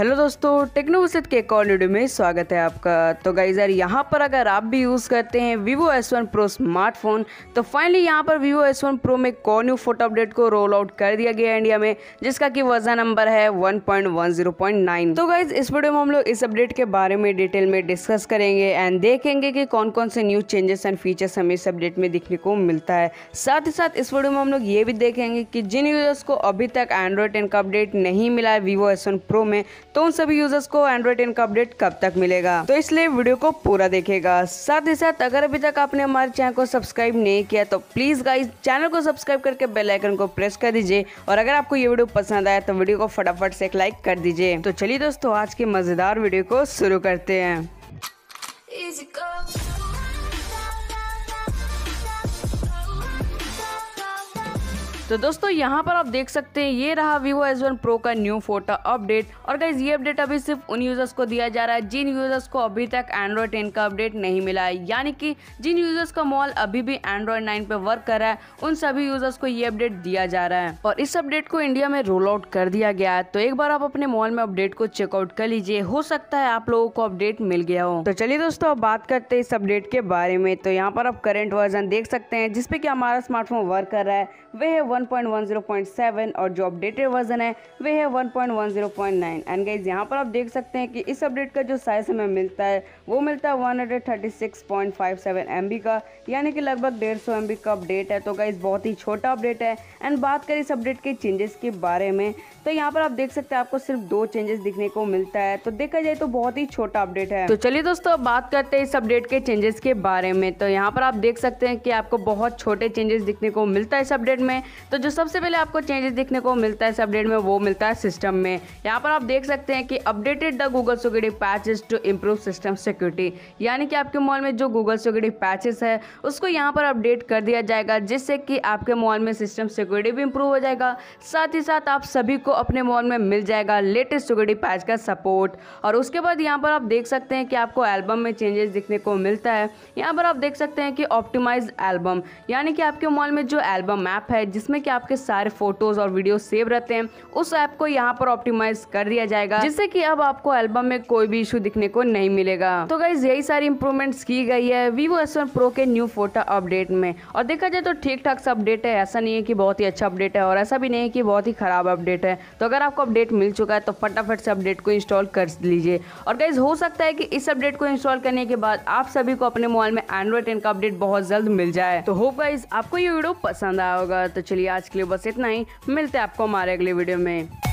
hello दोस्तों techno वसत के एक और वीडियो में स्वागत है आपका तो गाइजर यहाँ पर अगर आप भी यूज़ करते हैं vivo S1 Pro स्मार्टफोन तो फाइनली यहाँ पर vivo S1 Pro में कॉन्यू फोटो अपडेट को रोल आउट कर दिया गया इंडिया में जिसका कि वजह नंबर है 1.10.9 तो गाइज इस वीडियो में हम लोग इस अपडेट के बारे में डिटेल में डिस्कस करेंगे एंड देखेंगे कि कौन कौन से न्यू चेंजेस एंड फीचर्स हमें इस अपडेट में दिखने को मिलता है साथ ही साथ इस वीडियो में हम लोग ये भी देखेंगे कि जिन यूजर्स को अभी तक एंड्रॉयड टेन का अपडेट नहीं मिला है वीवो एस वन प्रो में तो उन सभी यूजर्स को एंड्रॉइड टेन का अपडेट कब तक मिलेगा तो इसलिए वीडियो को पूरा देखेगा साथ ही साथ अगर अभी तक आपने हमारे चैनल को सब्सक्राइब नहीं किया तो प्लीज गाइज चैनल को सब्सक्राइब करके बेलाइकन को प्रेस कर दीजिए और अगर आपको ये वीडियो पसंद आया तो वीडियो को फटाफट से एक लाइक कर दीजिए तो चलिए दोस्तों आज के मजेदार वीडियो को शुरू करते हैं तो दोस्तों यहाँ पर आप देख सकते हैं ये रहा Vivo एस वन प्रो का न्यू फोटो अपडेट और गाइज ये अपडेट अभी सिर्फ उन यूजर्स को दिया जा रहा है जिन यूजर्स को अभी तक एंड्रॉयड 10 का अपडेट नहीं मिला है यानी कि जिन यूजर्स का मॉल अभी भी एंड्रॉयड 9 पे वर्क कर रहा है उन सभी यूजर्स को ये अपडेट दिया जा रहा है और इस अपडेट को इंडिया में रोल आउट कर दिया गया है तो एक बार आप अपने मॉल में अपडेट को चेकआउट कर लीजिए हो सकता है आप लोगों को अपडेट मिल गया हो तो चलिए दोस्तों अब बात करते हैं इस अपडेट के बारे में तो यहाँ पर आप करेंट वर्जन देख सकते हैं जिसपे की हमारा स्मार्टफोन वर्क कर रहा है वह है 1.10.7 और जो अपडेटेड वर्जन है वह है 1.10.9 एंड गाइज यहाँ पर आप देख सकते हैं कि इस अपडेट का जो साइज़ हमें मिलता है वो मिलता है 136.57 MB का यानी कि लगभग 150 MB का अपडेट है तो गाइज बहुत ही छोटा अपडेट है एंड बात करें इस अपडेट के चेंजेस के बारे में तो यहाँ पर आप देख सकते हैं आपको सिर्फ दो चेंजेस दिखने को मिलता है तो देखा जाए तो बहुत ही छोटा अपडेट है तो चलिए दोस्तों अब बात करते हैं इस अपडेट के चेंजेस के बारे में तो यहाँ पर आप देख सकते हैं कि आपको बहुत छोटे चेंजेस दिखने को मिलता है इस अपडेट में तो जो सबसे पहले आपको चेंजेस देखने को मिलता है इस अपडेट में वो मिलता है सिस्टम में यहाँ पर आप देख सकते हैं कि updated the Google security patches to improve system security यानी कि आपके मोबाइल में जो गूगल सिक्योरिटी पैचेस है उसको यहाँ पर अपडेट कर दिया जाएगा जिससे कि आपके मोबाइल में सिस्टम सिक्योरिटी भी इम्प्रूव हो जाएगा साथ ही साथ आप सभी को अपने मोबाइल में मिल जाएगा लेटेस्ट सिक्योरिटी पैच का सपोर्ट और उसके बाद यहाँ पर आप देख सकते हैं कि आपको एल्बम में चेंजेस दिखने को मिलता है यहाँ पर आप देख सकते हैं कि ऑप्टिमाइज एल्बम यानी कि आपके मॉल में जो एल्बम ऐप है जिसमें में कि आपके सारे फोटोज और वीडियो सेव रहते हैं उस ऐप को यहाँ पर ऑप्टिमाइज कर दिया जाएगा जिससे कि अब आपको एल्बम में कोई भी इशू दिखने को नहीं मिलेगा तो गाइज यही सारी इंप्रूवमेंट्स की गई है वीवो एस प्रो के न्यू फोटो अपडेट में और देखा जाए तो ठीक ठाक सा अपडेट है ऐसा नहीं है कि बहुत ही अच्छा अपडेट है और ऐसा भी नहीं है कि बहुत ही खराब अपडेट है तो अगर आपको अपडेट मिल चुका है तो फटाफट से अपडेट को इंस्टॉल कर लीजिए और गाइज हो सकता है कि इस अपडेट को इंस्टॉल करने के बाद आप सभी को अपने मोबाइल में एंड्रॉइड टेन का अपडेट बहुत जल्द मिल जाए तो होप गाइज आपको ये वीडियो पसंद आया होगा तो चलिए आज के लिए बस इतना ही मिलते हैं आपको हमारे अगले वीडियो में